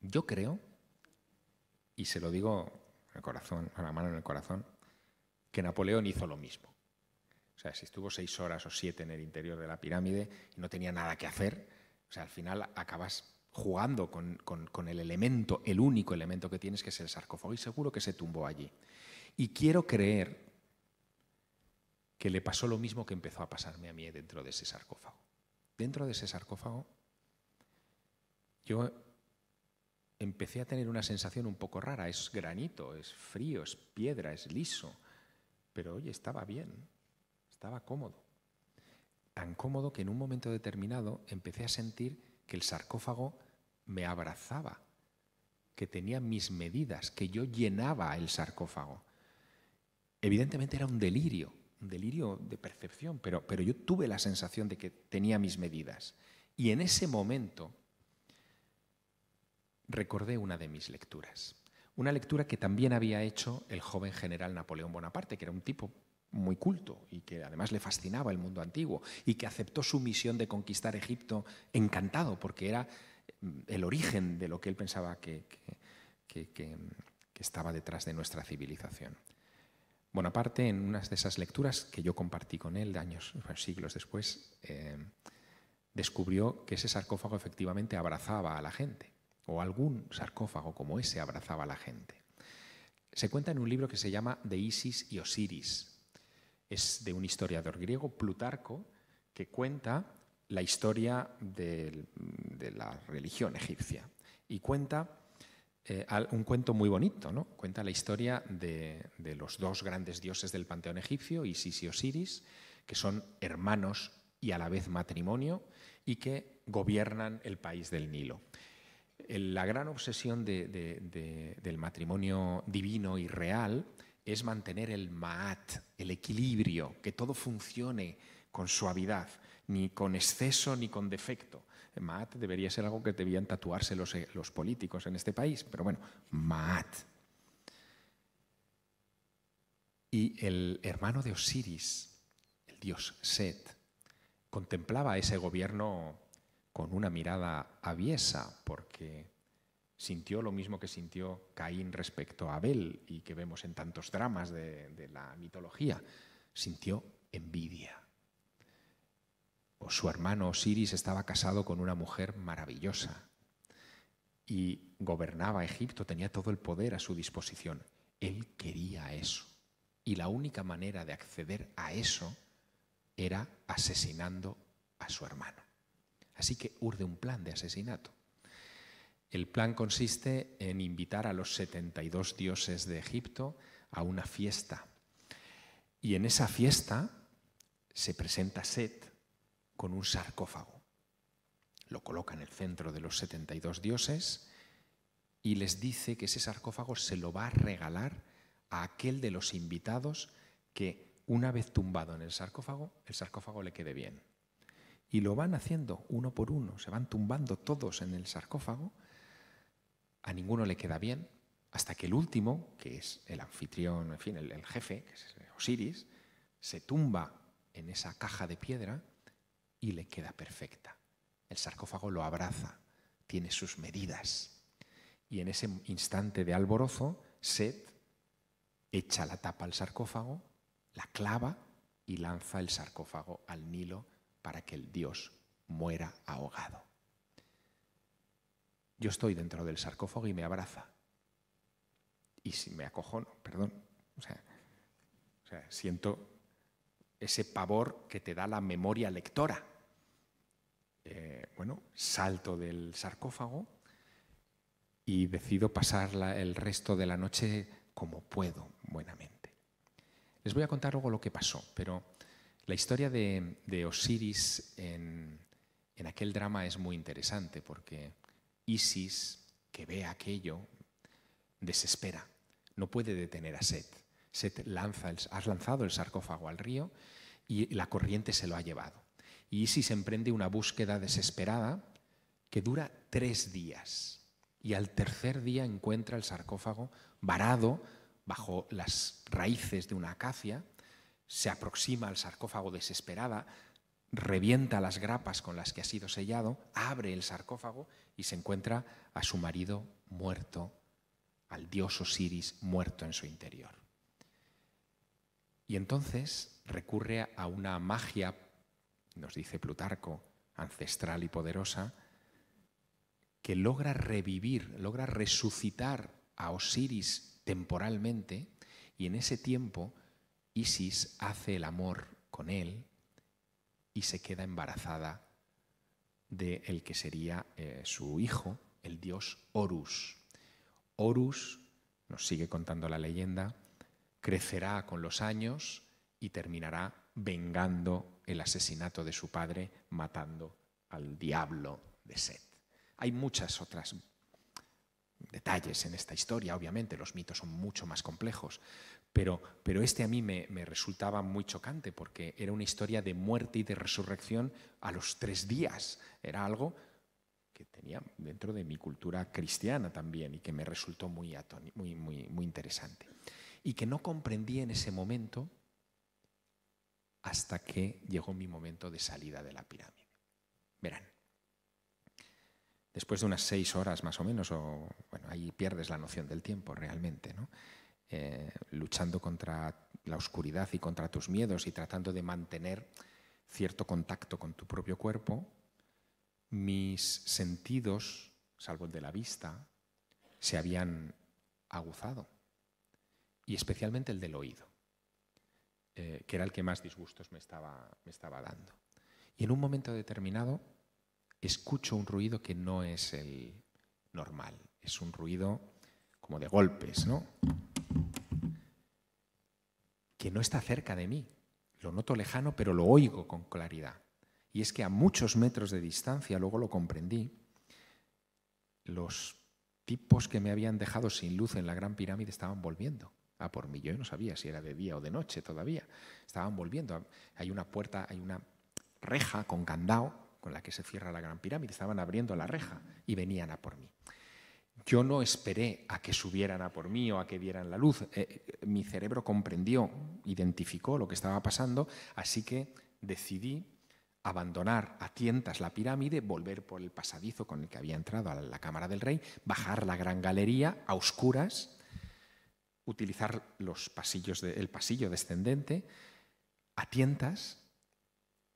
Yo creo, y se lo digo al corazón, a la mano en el corazón, que Napoleón hizo lo mismo. O sea, si estuvo seis horas o siete en el interior de la pirámide y no tenía nada que hacer, o sea, al final acabas jugando con, con, el elemento, el único elemento que tienes, que es el sarcófago, y seguro que se tumbó allí. Y quiero creer que le pasó lo mismo que empezó a pasarme a mí dentro de ese sarcófago dentro de ese sarcófago, yo empecé a tener una sensación un poco rara. Es granito, es frío, es piedra, es liso. Pero oye, estaba bien, estaba cómodo. Tan cómodo que en un momento determinado empecé a sentir que el sarcófago me abrazaba, que tenía mis medidas, que yo llenaba el sarcófago. Evidentemente era un delirio, un delirio de percepción, pero, yo tuve la sensación de que tenía mis medidas. Y en ese momento recordé una de mis lecturas. Una lectura que también había hecho el joven general Napoleón Bonaparte, que era un tipo muy culto y que además le fascinaba el mundo antiguo y que aceptó su misión de conquistar Egipto encantado porque era mm, el origen de lo que él pensaba que estaba detrás de nuestra civilización. Bonaparte, en unas de esas lecturas que yo compartí con él de años, siglos después, eh, descubrió que ese sarcófago efectivamente abrazaba a la gente, o algún sarcófago como ese abrazaba a la gente. Se cuenta en un libro que se llama De Isis y Osiris. Es de un historiador griego, Plutarco, que cuenta la historia de la religión egipcia y cuenta eh, un cuento muy bonito, ¿no? Cuenta la historia de, los dos grandes dioses del panteón egipcio, Isis y Osiris, que son hermanos y a la vez matrimonio, y que gobiernan el país del Nilo. la gran obsesión del matrimonio divino y real es mantener el maat, el equilibrio, que todo funcione con suavidad, ni con exceso ni con defecto. Maat debería ser algo que debían tatuarse los, eh, políticos en este país, pero bueno, Maat. Y el hermano de Osiris, el dios Set, contemplaba ese gobierno con una mirada aviesa, porque sintió lo mismo que sintió Caín respecto a Abel y que vemos en tantos dramas de la mitología, sintió envidia su hermano Osiris estaba casado con una mujer maravillosa y gobernaba Egipto, tenía todo el poder a su disposición. Él quería eso. Y la única manera de acceder a eso era asesinando a su hermano. Así que urde un plan de asesinato. El plan consiste en invitar a los 72 dioses de Egipto a una fiesta. Y en esa fiesta se presenta Set, con un sarcófago. Lo coloca en el centro de los 72 dioses y les dice que ese sarcófago se lo va a regalar a aquel de los invitados que una vez tumbado en el sarcófago, el sarcófago le quede bien. Y lo van haciendo uno por uno, se van tumbando todos en el sarcófago, a ninguno le queda bien, hasta que el último, que es el anfitrión, en fin, el, jefe, que es Osiris, se tumba en esa caja de piedra y le queda perfecta. El sarcófago lo abraza, tiene sus medidas. Y en ese instante de alborozo, Set echa la tapa al sarcófago, la clava y lanza el sarcófago al Nilo para que el dios muera ahogado. Yo estoy dentro del sarcófago y me abraza. Y si me acojono, perdón. o sea, siento ese pavor que te da la memoria lectora. Eh, bueno, salto del sarcófago y decido pasar el resto de la noche como puedo, buenamente. Les voy a contar luego lo que pasó, pero la historia de, Osiris en, aquel drama es muy interesante porque Isis, que ve aquello, desespera, no puede detener a Seth. Seth lanza has lanzado el sarcófago al río y la corriente se lo ha llevado y Isis emprende una búsqueda desesperada que dura tres días. Y al tercer día encuentra el sarcófago varado bajo las raíces de una acacia, se aproxima al sarcófago desesperada, revienta las grapas con las que ha sido sellado, abre el sarcófago y se encuentra a su marido muerto, al dios Osiris muerto en su interior. Y entonces recurre a una magia nos dice Plutarco, ancestral y poderosa, que logra revivir, logra resucitar a Osiris temporalmente y en ese tiempo Isis hace el amor con él y se queda embarazada de el que sería eh, su hijo, el dios Horus. Horus, nos sigue contando la leyenda, crecerá con los años y terminará vengando el asesinato de su padre matando al diablo de Set. Hay muchas otras detalles en esta historia, obviamente los mitos son mucho más complejos, pero, pero este a mí me, resultaba muy chocante porque era una historia de muerte y de resurrección a los tres días. Era algo que tenía dentro de mi cultura cristiana también y que me resultó muy, muy, muy, muy interesante. Y que no comprendí en ese momento hasta que llegó mi momento de salida de la pirámide. Verán. Después de unas seis horas más o menos, o bueno, ahí pierdes la noción del tiempo realmente, ¿no? Eh, luchando contra la oscuridad y contra tus miedos y tratando de mantener cierto contacto con tu propio cuerpo, mis sentidos, salvo el de la vista, se habían aguzado, y especialmente el del oído. Eh, que era el que más disgustos me estaba, me estaba dando. Y en un momento determinado escucho un ruido que no es el normal, es un ruido como de golpes, ¿no? Que no está cerca de mí, lo noto lejano, pero lo oigo con claridad. Y es que a muchos metros de distancia, luego lo comprendí, los tipos que me habían dejado sin luz en la Gran Pirámide estaban volviendo a por mí. Yo no sabía si era de día o de noche todavía. Estaban volviendo. Hay una puerta, hay una reja con candado con la que se cierra la gran pirámide. Estaban abriendo la reja y venían a por mí. Yo no esperé a que subieran a por mí o a que vieran la luz. Eh, eh, mi cerebro comprendió, identificó lo que estaba pasando, así que decidí abandonar a tientas la pirámide, volver por el pasadizo con el que había entrado a la cámara del rey, bajar la gran galería a oscuras utilizar los pasillos el pasillo descendente a tientas.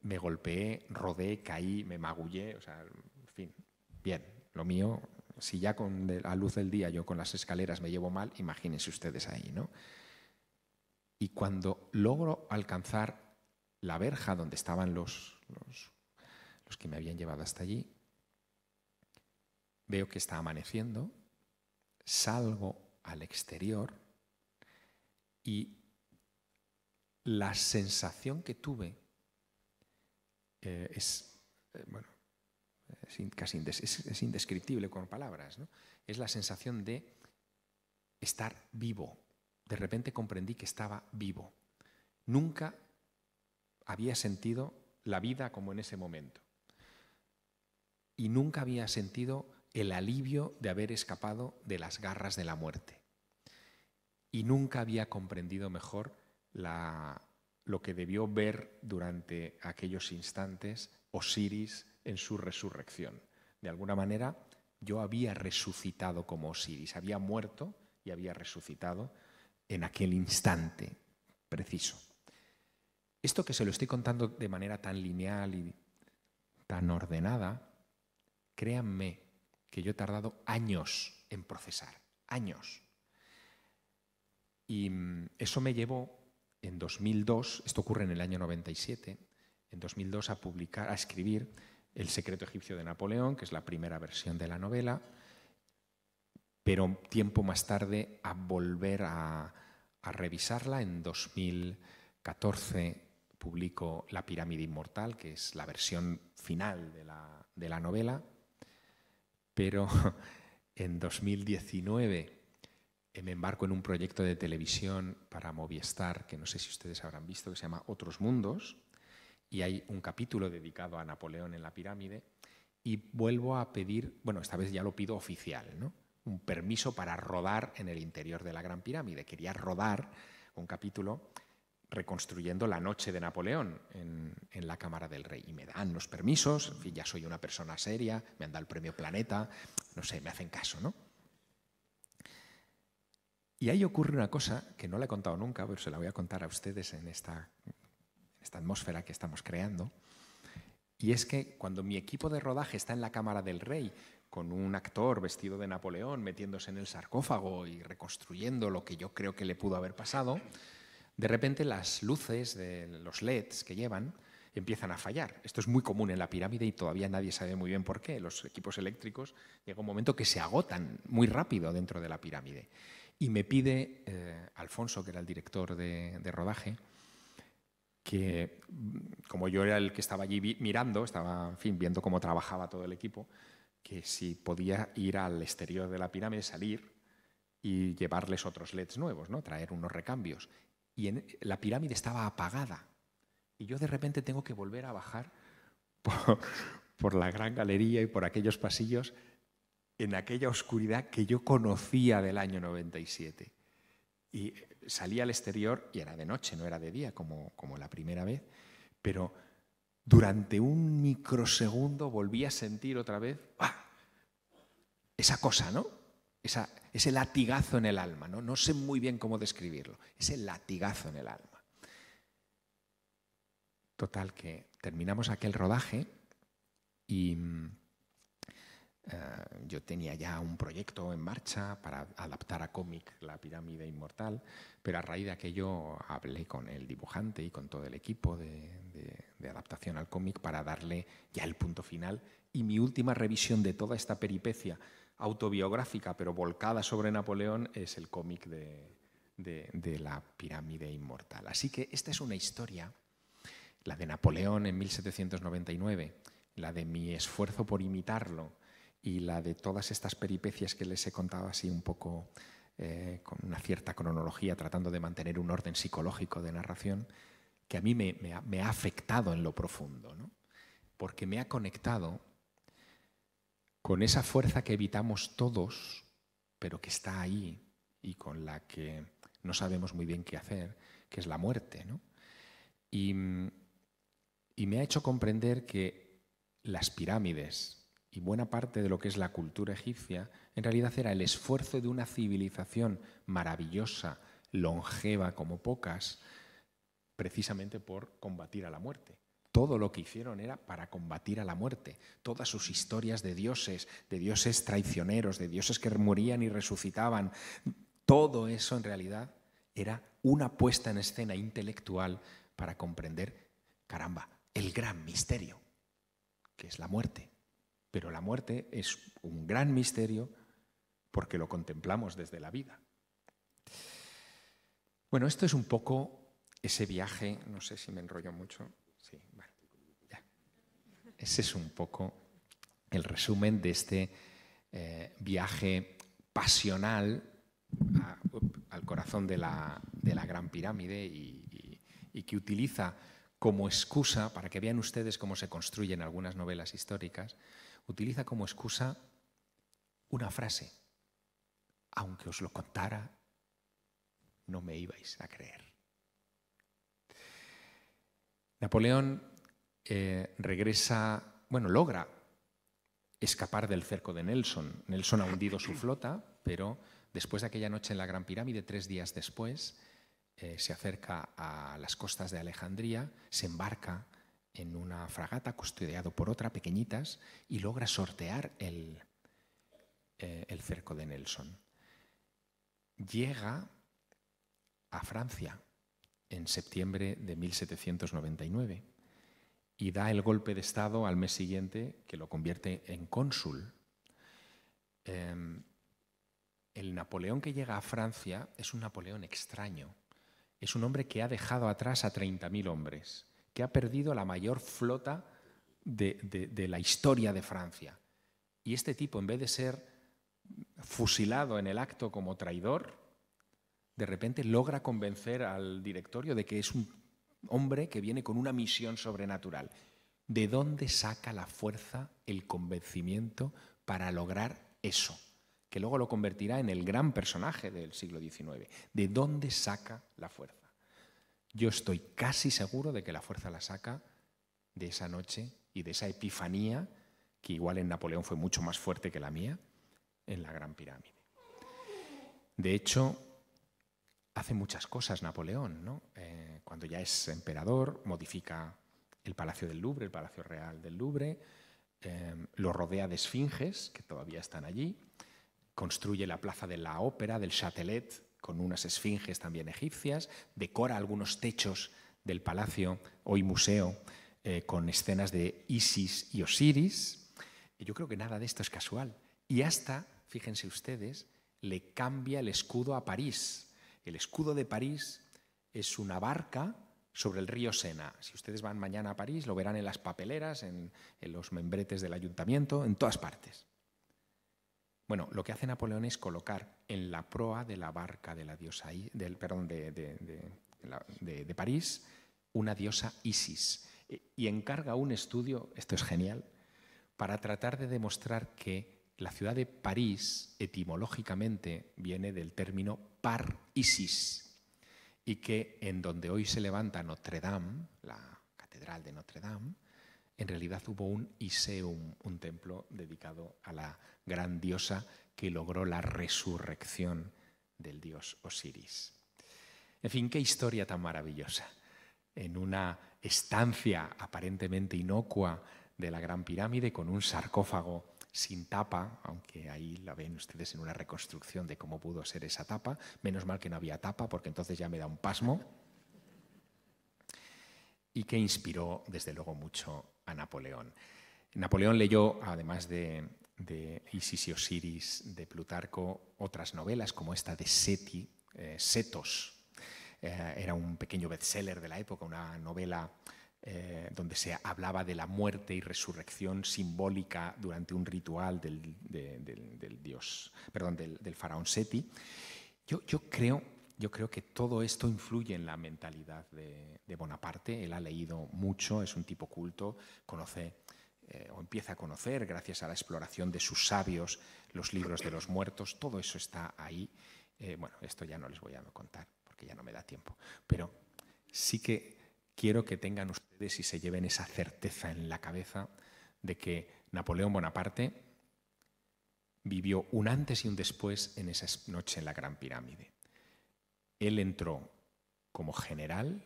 Me golpeé, rodé, caí, me magullé, o sea, en fin, bien, lo mío, si ya con la luz del día yo con las escaleras me llevo mal, imagínense ustedes ahí, ¿no? Y cuando logro alcanzar la verja donde estaban los, los, los que me habían llevado hasta allí, veo que está amaneciendo, salgo al exterior, y la sensación que tuve eh, es, eh, bueno, indescriptible con palabras, es la sensación de estar vivo. De repente comprendí que estaba vivo. Nunca había sentido la vida como en ese momento. Y nunca había sentido el alivio de haber escapado de las garras de la muerte y nunca había comprendido mejor lo que debió ver durante aquellos instantes Osiris en su resurrección. De alguna manera, yo había resucitado como Osiris, había muerto y había resucitado en aquel instante preciso. Esto que se lo estoy contando de manera tan lineal y tan ordenada, créanme que yo he tardado años en procesar, años. Y mm, eso me llevó en 2002, esto ocurre en el año 97, en 2002 a publicar, a escribir El secreto egipcio de Napoleón, que es la primera versión de la novela, pero tiempo más tarde a volver a, revisarla. En 2014 publico La pirámide inmortal, que es la versión final de la, de la novela, pero en 2019 me embarco en un proyecto de televisión para Movistar, que no sé si ustedes habrán visto, que se llama Otros Mundos, y hay un capítulo dedicado a Napoleón en la pirámide, y vuelvo a pedir, bueno, esta vez ya lo pido oficial, ¿no? un permiso para rodar en el interior de la Gran Pirámide. Quería rodar un capítulo reconstruyendo la noche de Napoleón en, en la Cámara del Rey. Y me dan los permisos, en ya soy una persona seria, me han dado el premio Planeta, no sé, me hacen caso, ¿no? Y ahí ocurre una cosa que no le he contado nunca, pero se la voy a contar a ustedes en esta, en esta atmósfera que estamos creando. Y es que cuando mi equipo de rodaje está en la Cámara del Rey, con un actor vestido de Napoleón metiéndose en el sarcófago y reconstruyendo lo que yo creo que le pudo haber pasado, de repente las luces de los LEDs que llevan empiezan a fallar. Esto es muy común en la pirámide y todavía nadie sabe muy bien por qué. Los equipos eléctricos llega un momento que se agotan muy rápido dentro de la pirámide. Y me pide eh, Alfonso, que era el director de, rodaje, que mm, como yo era el que estaba allí mirando, estaba en fin, viendo cómo trabajaba todo el equipo, que si podía ir al exterior de la pirámide, salir y llevarles otros LEDs nuevos, ¿no? traer unos recambios. Y la pirámide estaba apagada. Y yo de repente tengo que volver a bajar por la gran galería y por aquellos pasillos en aquella oscuridad que yo conocía del año 97. Y salí al exterior y era de noche, no era de día como, como la primera vez, pero durante un microsegundo volví a sentir otra vez ¡ah! esa cosa, ¿no? Esa, ese latigazo en el alma, ¿no? No sé muy bien cómo describirlo, ese latigazo en el alma. Total, que terminamos aquel rodaje y mm, eh, yo tenía ya un proyecto en marcha para adaptar a cómic la pirámide inmortal, pero a raíz de aquello hablé con el dibujante y con todo el equipo de, adaptación al cómic para darle ya el punto final y mi última revisión de toda esta peripecia autobiográfica pero volcada sobre Napoleón es el cómic de la pirámide inmortal. Así que esta es una historia, la de Napoleón en 1799, la de mi esfuerzo por imitarlo y la de todas estas peripecias que les he contado así un poco eh, con una cierta cronología, tratando de mantener un orden psicológico de narración, que a mí me, ha, afectado en lo profundo, porque me ha conectado con esa fuerza que evitamos todos, pero que está ahí y con la que no sabemos muy bien qué hacer, que es la muerte. Y, y me ha hecho comprender que las pirámides, y buena parte de lo que es la cultura egipcia, en realidad era el esfuerzo de una civilización maravillosa, longeva como pocas, precisamente por combatir a la muerte. Todo lo que hicieron era para combatir a la muerte. Todas sus historias de dioses, de dioses traicioneros, de dioses que morían y resucitaban, todo eso en realidad era una puesta en escena intelectual para comprender, caramba, el gran misterio, que es la muerte. Pero la muerte es un gran misterio porque lo contemplamos desde la vida. Bueno, esto es un poco ese viaje, no sé si me enrollo mucho. Sí, vale. Ese es un poco el resumen de este eh, viaje pasional al corazón de la, Gran Pirámide y que utiliza como excusa, para que vean ustedes cómo se construyen algunas novelas históricas, utiliza como excusa una frase. Aunque os lo contara, no me ibais a creer. Napoleón eh, regresa, bueno, logra escapar del cerco de Nelson. Nelson ha hundido su flota, pero después de aquella noche en la Gran Pirámide, tres días después, eh, se acerca a las costas de Alejandría, se embarca en una fragata custodiado por otra, pequeñitas, y logra sortear el, eh, cerco de Nelson. Llega a Francia en septiembre de 1799 y da el golpe de Estado al mes siguiente que lo convierte en cónsul. Em, el Napoleón que llega a Francia es un Napoleón extraño. Es un hombre que ha dejado atrás a 30.000 hombres que ha perdido la mayor flota de, la historia de Francia. Y este tipo, en vez de ser fusilado en el acto como traidor, de repente logra convencer al directorio de que es un hombre que viene con una misión sobrenatural. ¿De dónde saca la fuerza, el convencimiento para lograr eso? Que luego lo convertirá en el gran personaje del siglo XIX. ¿De dónde saca la fuerza? Yo estoy casi seguro de que la fuerza la saca de esa noche y de esa epifanía, que igual en Napoleón fue mucho más fuerte que la mía, en la Gran Pirámide. De hecho, hace muchas cosas Napoleón. Eh, cuando ya es emperador, modifica el Palacio del Louvre, el Palacio Real del Louvre, eh, lo rodea de esfinges, que todavía están allí, construye la plaza de la ópera, del Châtelet, con unas esfinges también egipcias, decora algunos techos del palacio, hoy museo, eh, con escenas de Isis y Osiris. yo creo que nada de esto es casual. Y hasta, fíjense ustedes, le cambia el escudo a París. El escudo de París es una barca sobre el río Sena. Si ustedes van mañana a París, lo verán en las papeleras, en, en los membretes del ayuntamiento, en todas partes. Bueno, lo que hace Napoleón es colocar en la proa de la barca de la diosa, del, de, de París, una diosa Isis e, y encarga un estudio, esto es genial, para tratar de demostrar que la ciudad de París etimológicamente viene del término par-Isis y que en donde hoy se levanta Notre Dame, la catedral de Notre Dame, en realidad hubo un Iseum, un templo dedicado a la gran diosa que logró la resurrección del dios Osiris. En fin, qué historia tan maravillosa. En una estancia aparentemente inocua de la Gran Pirámide con un sarcófago sin tapa, aunque ahí la ven ustedes en una reconstrucción de cómo pudo ser esa tapa. Menos mal que no había tapa porque entonces ya me da un pasmo. Y que inspiró desde luego mucho Napoleón. Napoleón leyó, además de, Isis y Osiris, de Plutarco, otras novelas como esta de Seti, eh, Setos. Eh, era un pequeño bestseller de la época, una novela eh, donde se hablaba de la muerte y resurrección simbólica durante un ritual del, dios, perdón, del, faraón Seti. Yo, yo, creo yo creo que todo esto influye en la mentalidad de, Bonaparte. Él ha leído mucho, es un tipo culto, conoce eh, o empieza a conocer, gracias a la exploración de sus sabios, los libros de los muertos, todo eso está ahí. Eh, bueno, esto ya no les voy a contar, porque ya no me da tiempo, pero sí que quiero que tengan ustedes y se lleven esa certeza en la cabeza de que Napoleón Bonaparte vivió un antes y un después en esa noche en la Gran Pirámide. Él entró como general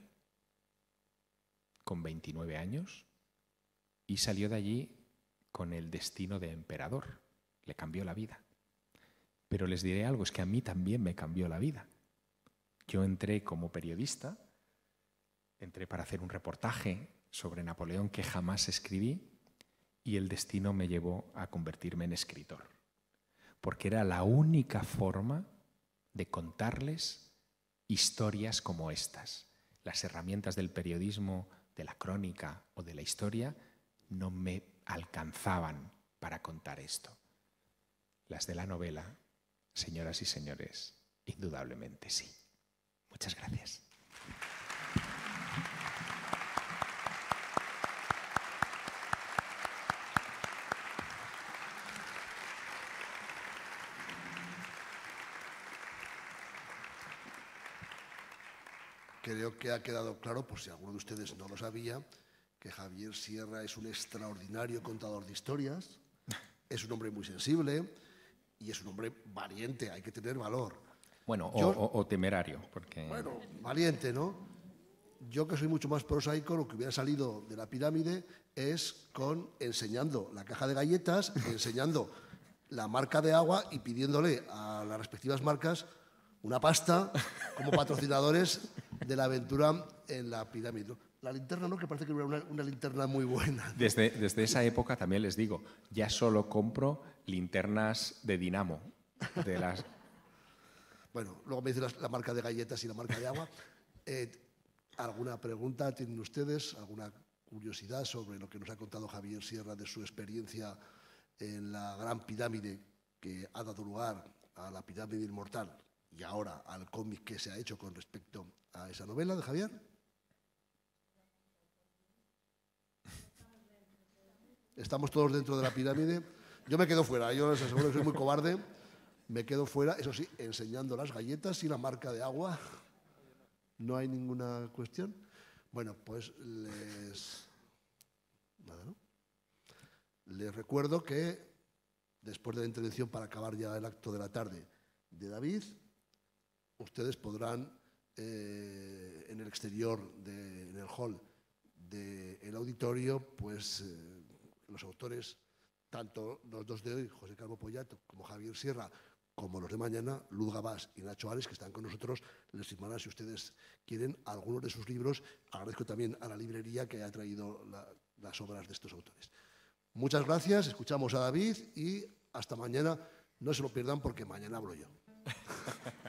con 29 años y salió de allí con el destino de emperador. Le cambió la vida. Pero les diré algo, es que a mí también me cambió la vida. Yo entré como periodista, entré para hacer un reportaje sobre Napoleón que jamás escribí y el destino me llevó a convertirme en escritor, porque era la única forma de contarles historias como estas. Las herramientas del periodismo, de la crónica o de la historia no me alcanzaban para contar esto. Las de la novela, señoras y señores, indudablemente sí. Muchas gracias. creo que ha quedado claro, por si alguno de ustedes no lo sabía, que Javier Sierra es un extraordinario contador de historias, es un hombre muy sensible y es un hombre valiente, hay que tener valor. Bueno, o, temerario, porque... Bueno, valiente, ¿no? Yo que soy mucho más prosaico, lo que hubiera salido de la pirámide es con enseñando la caja de galletas, enseñando la marca de agua y pidiéndole a las respectivas marcas una pasta como patrocinadores de la aventura en la pirámide. La linterna no, que parece que era una, linterna muy buena. Desde, desde esa época también les digo, ya solo compro linternas de dinamo, de las... Bueno, luego me dice la, marca de galletas y la marca de agua. Eh, ¿Alguna pregunta tienen ustedes? ¿Alguna curiosidad sobre lo que nos ha contado Javier Sierra de su experiencia en la gran pirámide que ha dado lugar a la pirámide inmortal? y ahora al cómic que se ha hecho con respecto a esa novela de Javier? Estamos todos dentro de la pirámide. Yo me quedo fuera, yo les aseguro que soy muy cobarde. Me quedo fuera, eso sí, enseñando las galletas y la marca de agua. No hay ninguna cuestión. Bueno, pues les. Nada, ¿no? Les recuerdo que después de la intervención para acabar ya el acto de la tarde de David, ustedes podrán eh, en el exterior, en el hall del auditorio, pues eh, los autores, tanto los dos de hoy, José Carlos Pollato como Javier Sierra, como los de mañana, Luz Gabás y Nacho Ares, que están con nosotros, les firmarán, si ustedes quieren, algunos de sus libros. Agradezco también a la librería que ha traído las obras de estos autores. Muchas gracias, escuchamos a David y hasta mañana. No se lo pierdan porque mañana hablo yo.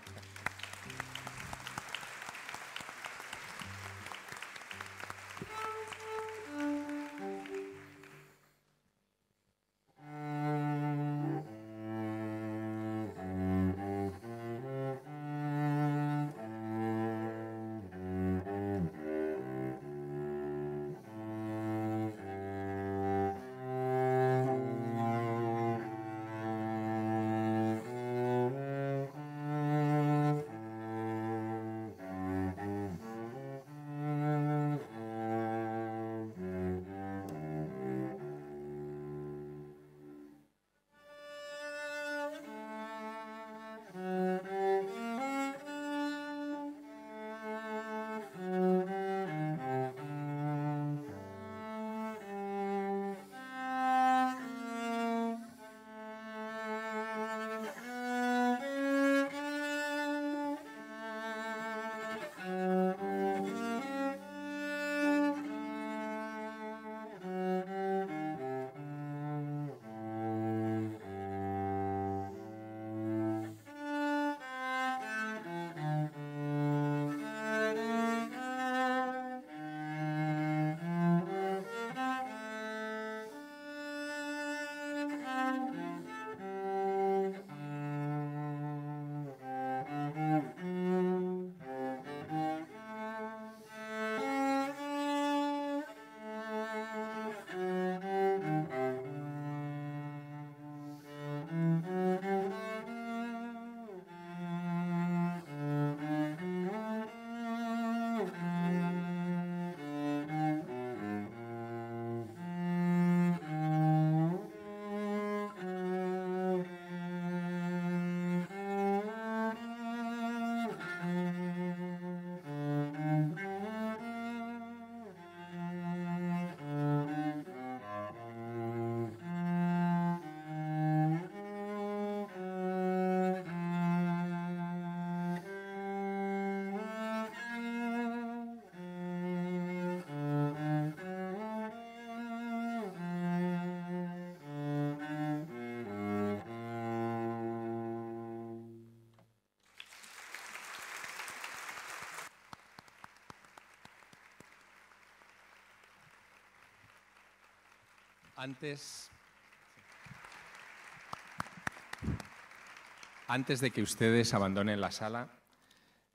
Antes, de que ustedes abandonen la sala,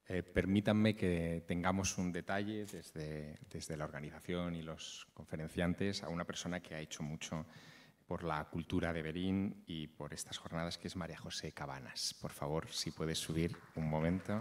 eh, permítanme que tengamos un detalle desde, desde la organización y los conferenciantes a una persona que ha hecho mucho por la cultura de Berín y por estas jornadas, que es María José Cabanas. Por favor, si puedes subir un momento.